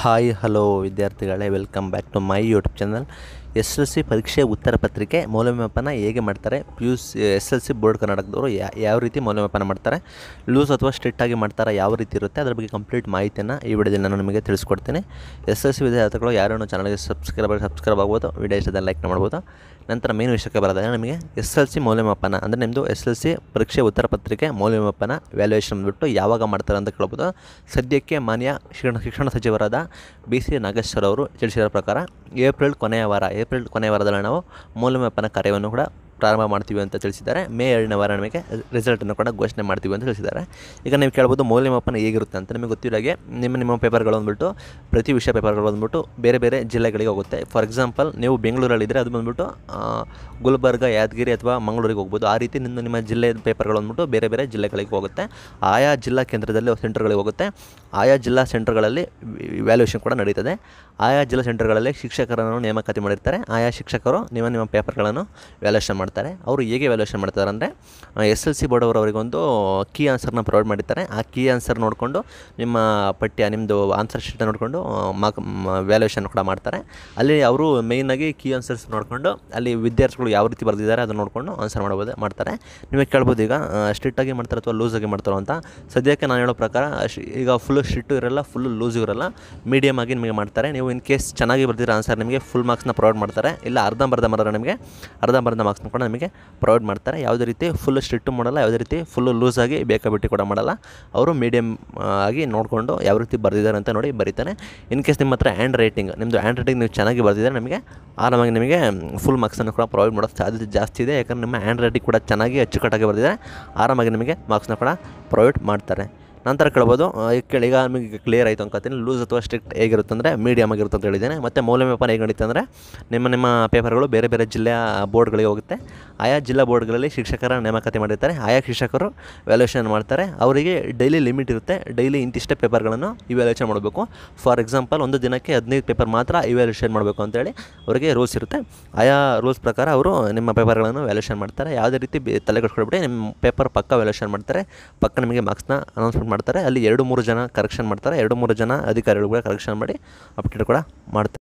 hi hello ವಿದ್ಯಾರ್ಥಿಗಳೇ welcome back to my YouTube channel S L C ಪರೀಕ್ಷೆ ಉತ್ತರ ಪತ್ರಿಕೆ ಮೌಲ್ಯಮಾಪನ ಹೇಗೆ ಮಾಡ್ತಾರೆ P U C S L C board ಕರ್ನಾಟಕದವರು ಯಾವ ರೀತಿ ಮೌಲ್ಯಮಾಪನ ಮಾಡ್ತಾರೆ ಲೂಸ್ ಅಥವಾ ಸ್ಟ್ರಿಕ್ಟ್ ಆಗಿ ಮಾಡ್ತಾರೆ ಯಾವ ರೀತಿ ಇರುತ್ತೆ ಅದರ ಬಗ್ಗೆ ಕಂಪ್ಲೀಟ್ ಮಾಹಿತಿಯನ್ನು ಈ ವಿಡಿಯೋದಲ್ಲಿ ನಾನು ನಿಮಗೆ ತಿಳಿಸ್ಕೊಡ್ತೀನಿ ಎಸ್ ಎಲ್ ಸಿ ವಿದ್ಯಾರ್ಥಿಗಳು ಯಾರೂ ಚಾನಲ್ಗೆ ಸಬ್ಸ್ಕ್ರೈಬ್ ಸಬ್ಸ್ಕ್ರೈಬ್ ಆಗ್ಬೋದು ವಿಡಿಯೋ ಇಷ್ಟದಲ್ಲಿ ಲೈಕ್ ಮಾಡ್ಬೋದು ನಂತರ ಮೇನ್ ವಿಷಯಕ್ಕೆ ಬರೋದಾದರೆ ನಿಮಗೆ ಎಸ್ ಎಲ್ ಸಿ ಮೌಲ್ಯಮಾಪನ ಅಂದರೆ ನಿಮ್ಮದು ಎಸ್ ಎಲ್ ಸಿ ಪರೀಕ್ಷೆ ಉತ್ತರ ಪತ್ರಿಕೆ ಮೌಲ್ಯಮಾಪನ ವ್ಯಾಲ್ಯೂಯೇಷನ್ ಬಿಟ್ಟು ಯಾವಾಗ ಮಾಡ್ತಾರೆ ಅಂತ ಕೇಳ್ಬೋದು ಸದ್ಯಕ್ಕೆ ಮಾನ್ಯ ಶಿಕ್ಷಣ ಶಿಕ್ಷಣ ಸಚಿವರಾದ ಬಿ ಸಿ ನಾಗೇಶ್ವರ ಅವರು ತಿಳಿಸಿರೋ ಪ್ರಕಾರ ಏಪ್ರಿಲ್ ಕೊನೆಯ ವಾರ ಏಪ್ರಿಲ್ ಕೊನೆಯ ವಾರದಲ್ಲಿ ನಾವು ಮೌಲ್ಯಮಾಪನ ಕಾರ್ಯವನ್ನು ಕೂಡ ಪ್ರಾರಂಭ ಮಾಡ್ತೀವಿ ಅಂತ ತಿಳಿಸಿದ್ದಾರೆ ಮೇ ಎರಡನೇ ವಾರ ನಮಗೆ ರಿಸಲ್ಟನ್ನು ಕೂಡ ಘೋಷಣೆ ಮಾಡ್ತೀವಿ ಅಂತ ತಿಳಿಸಿದ್ದಾರೆ ಈಗ ನೀವು ಕೇಳ್ಬೋದು ಮೌಲ್ಯಮಾಪನ ಹೇಗಿರುತ್ತೆ ಅಂತ ನಿಮಗೆ ಗೊತ್ತಿರೋ ಹಾಗೆ ನಿಮ್ಮ ನಿಮ್ಮ ಪೇಪರ್ಗಳು ಬಂದುಬಿಟ್ಟು ಪ್ರತಿ ವಿಷಯ ಪೇಪರ್ಗಳು ಬಂದುಬಿಟ್ಟು ಬೇರೆ ಬೇರೆ ಜಿಲ್ಲೆಗಳಿಗೆ ಹೋಗುತ್ತೆ ಫಾರ್ ಎಕ್ಸಾಂಪಲ್ ನೀವು ಬೆಂಗಳೂರಲ್ಲಿದ್ದರೆ ಅದು ಬಂದುಬಿಟ್ಟು ಗುಲ್ಬರ್ಗ ಯಾದಗಿರಿ ಅಥವಾ ಮಂಗಳೂರಿಗೆ ಹೋಗ್ಬೋದು ಆ ರೀತಿ ನಿಮ್ಮ ನಿಮ್ಮ ಜಿಲ್ಲೆ ಪೇಪರ್ಗಳು ಬಂದುಬಿಟ್ಟು ಬೇರೆ ಬೇರೆ ಜಿಲ್ಲೆಗಳಿಗೆ ಹೋಗುತ್ತೆ ಆಯಾ ಜಿಲ್ಲಾ ಕೇಂದ್ರದಲ್ಲಿ ಸೆಂಟರ್ಗಳಿಗೆ ಹೋಗುತ್ತೆ ಆಯಾ ಜಿಲ್ಲಾ ಸೆಂಟರ್ಗಳಲ್ಲಿ ವ್ಯಾಲ್ಯೂಯೇಷನ್ ಕೂಡ ನಡೀತದೆ ಆಯಾ ಜಿಲ್ಲಾ ಸೆಂಟರ್ಗಳಲ್ಲಿ ಶಿಕ್ಷಕರನ್ನು ನೇಮಕಾತಿ ಮಾಡಿರ್ತಾರೆ ಆಯಾ ಶಿಕ್ಷಕರು ನಿಮ್ಮ ನಿಮ್ಮ ಪೇಪರ್ಗಳನ್ನು ವ್ಯಾಲ್ಯೂಯೇಷನ್ ಮಾಡ್ತಾರೆ ಮಾಡ್ತಾರೆ ಅವರು ಹೇಗೆ ವ್ಯಾಲ್ಯೂಯೇಷನ್ ಮಾಡ್ತಾರೆ ಅಂದರೆ ಎಸ್ ಎಲ್ ಸಿ ಬೋರ್ಡ್ ಅವರಿಗೊಂದು ಕೀ ಆನ್ಸರ್ನ ಪ್ರೊವೈಡ್ ಮಾಡಿರ್ತಾರೆ ಆ ಕೀ ಆನ್ಸರ್ ನೋಡಿಕೊಂಡು ನಿಮ್ಮ ಪಠ್ಯ ನಿಮ್ಮದು ಆನ್ಸರ್ ಶೀಟ್ ನೋಡಿಕೊಂಡು ಮಾರ್ಕ್ ವ್ಯಾಲ್ಯೂಷನ್ ಕೂಡ ಮಾಡ್ತಾರೆ ಅಲ್ಲಿ ಅವರು ಮೇಯ್ನಾಗಿ ಕೀ ಆನ್ಸರ್ಸ್ ನೋಡಿಕೊಂಡು ಅಲ್ಲಿ ವಿದ್ಯಾರ್ಥಿಗಳು ಯಾವ ರೀತಿ ಬರೆದಿದ್ದಾರೆ ಅದನ್ನು ನೋಡಿಕೊಂಡು ಆನ್ಸರ್ ಮಾಡ್ಬೋದು ಮಾಡ್ತಾರೆ ನಿಮಗೆ ಕೇಳ್ಬೋದು ಈಗ ಸ್ಟ್ರಿಕ್ಟಾಗಿ ಮಾಡ್ತಾರೆ ಅಥವಾ ಲೂಸಾಗಿ ಮಾಡ್ತಾರೋ ಅಂತ ಸದ್ಯಕ್ಕೆ ನಾನು ಹೇಳೋ ಪ್ರಕಾರ ಈಗ ಫುಲ್ ಸ್ಟ್ರಿಕ್ಟು ಇರಲ್ಲ ಫುಲ್ ಲೂಸ್ ಇರಲ್ಲ ಮೀಡಿಯಮ್ ಆಗಿ ನಿಮಗೆ ಮಾಡ್ತಾರೆ ನೀವು ಇನ್ ಕೇಸ್ ಚೆನ್ನಾಗಿ ಬರ್ದಿರೋ ಆನ್ಸರ್ ನಿಮಗೆ ಫುಲ್ ಮಾರ್ಕ್ಸ್ನ ಪ್ರೊವೈಡ್ ಮಾಡ್ತಾರೆ ಇಲ್ಲ ಅರ್ಧಂಬರ್ಧ ಮಾಡಿದ್ರೆ ನಿಮಗೆ ಅರ್ಧಂಬರ್ಧ ಮಾರ್ಕ್ಸ್ನ ಕೂಡ ನಮಗೆ ಪ್ರೊವೈಡ್ ಮಾಡ್ತಾರೆ ಯಾವುದೇ ರೀತಿ ಫುಲ್ ಸ್ಟ್ರಿಕ್ಟು ಮಾಡಲ್ಲ ಯಾವುದೇ ರೀತಿ ಫುಲ್ಲು ಲೂಸಾಗಿ ಬೇಕಾಬಿಟ್ಟು ಕೂಡ ಮಾಡಲ್ಲ ಅವರು ಮೀಡಿಯಮ್ ಆಗಿ ನೋಡಿಕೊಂಡು ಯಾವ ರೀತಿ ಬರೆದಿದ್ದಾರೆ ಅಂತ ನೋಡಿ ಬರೀತಾನೆ ಇನ್ ಕೇಸ್ ನಿಮ್ಮ ಹತ್ರ ಹ್ಯಾಂಡ್ ರೈಟಿಂಗ್ ನಿಮ್ಮದು ಹ್ಯಾಂಡ್ ರೈಟಿಂಗ್ ನೀವು ಚೆನ್ನಾಗಿ ಬರೆದಿದ್ದರೆ ನಮಗೆ ಆರಾಮಾಗಿ ನಿಮಗೆ ಫುಲ್ ಮಾರ್ಕ್ಸನ್ನು ಕೂಡ ಪ್ರೊವೈಡ್ ಮಾಡೋ ಸಾಧ್ಯತೆ ಜಾಸ್ತಿ ಇದೆ ಯಾಕಂದರೆ ನಿಮ್ಮ ಹ್ಯಾಂಡ್ ರೈಟಿಂಗ್ ಕೂಡ ಚೆನ್ನಾಗಿ ಅಚ್ಚುಕಟ್ಟಾಗಿ ಬರೆದಿದ್ದಾರೆ ಆರಾಮಾಗಿ ನಿಮಗೆ ಮಾರ್ಕ್ಸನ್ನು ಕೂಡ ಪ್ರೊವೈಡ್ ಮಾಡ್ತಾರೆ ನಂತರ ಕೇಳ್ಬೋದು ಕೇಳಿ ಈಗ ನಿಮಗೆ ಕ್ಲಿಯರ್ ಆಯಿತು ಅನ್ಕೋತೀನಿ ಲೂಸ್ ಅಥವಾ ಸ್ಟ್ರಿಕ್ಟ್ ಹೇಗಿರುತ್ತೆ ಅಂದರೆ ಮೀಡಿಯಮ್ ಆಗಿರುತ್ತೆ ಅಂತ ಹೇಳಿದ್ದೇನೆ ಮತ್ತು ಮೌಲ್ಯಮಾಪನ ಹೇಗೆ ನಡೀತೆ ಅಂದರೆ ನಿಮ್ಮ ನಿಮ್ಮ ಪೇಪರ್ಗಳು ಬೇರೆ ಬೇರೆ ಜಿಲ್ಲೆಯ ಬೋರ್ಡ್ಗಳಿಗೆ ಹೋಗುತ್ತೆ ಆಯಾ ಜಿಲ್ಲಾ ಬೋರ್ಡ್ಗಳಲ್ಲಿ ಶಿಕ್ಷಕರ ನೇಮಕಾತಿ ಮಾಡಿರ್ತಾರೆ ಆಯಾ ಶಿಕ್ಷಕರು ವ್ಯಾಲ್ಯೂಷನ್ ಮಾಡ್ತಾರೆ ಅವರಿಗೆ ಡೈಲಿ ಲಿಮಿಟ್ ಇರುತ್ತೆ ಡೈಲಿ ಇಂತಿಷ್ಟೇ ಪೇಪರ್ಗಳನ್ನು ಇವ್ಯಾಲ್ಯೂಷನ್ ಮಾಡಬೇಕು ಫಾರ್ ಎಕ್ಸಾಂಪಲ್ ಒಂದು ದಿನಕ್ಕೆ ಹದಿನೈದು ಪೇಪರ್ ಮಾತ್ರ ಇವ್ಯಾಲ್ಯೂಷನ್ ಮಾಡಬೇಕು ಅಂತೇಳಿ ಅವರಿಗೆ ರೂಲ್ಸ್ ಇರುತ್ತೆ ಆಯಾ ರೂಲ್ಸ್ ಪ್ರಕಾರ ಅವರು ನಿಮ್ಮ ಪೇಪರ್ಗಳನ್ನು ವ್ಯಾಲ್ಯೂಷನ್ ಮಾಡ್ತಾರೆ ಯಾವುದೇ ರೀತಿ ತಲೆ ಕಟ್ಕೊಳ್ಬಿಟ್ಟು ನಿಮ್ಮ ಪೇಪರ್ ಪಕ್ಕ ವ್ಯಾಲ್ಯೂಷನ್ ಮಾಡ್ತಾರೆ ಪಕ್ಕ ನಿಮಗೆ ಮಾರ್ಕ್ಸ್ನ ಅನೌನ್ಸ್ಮೆಂಟ್ ಮಾಡ್ತಾರೆ ಮಾಡ್ತಾರೆ ಅಲ್ಲಿ ಎರಡು ಮೂರು ಜನ ಕರೆಕ್ಷನ್ ಮಾಡ್ತಾರೆ ಎರಡು ಮೂರು ಜನ ಅಧಿಕಾರಿಗಳು ಕೂಡ ಕರೆಕ್ಷನ್ ಮಾಡಿ ಅಪ್ಡೇಟ್ ಕೂಡ ಮಾಡ್ತಾರೆ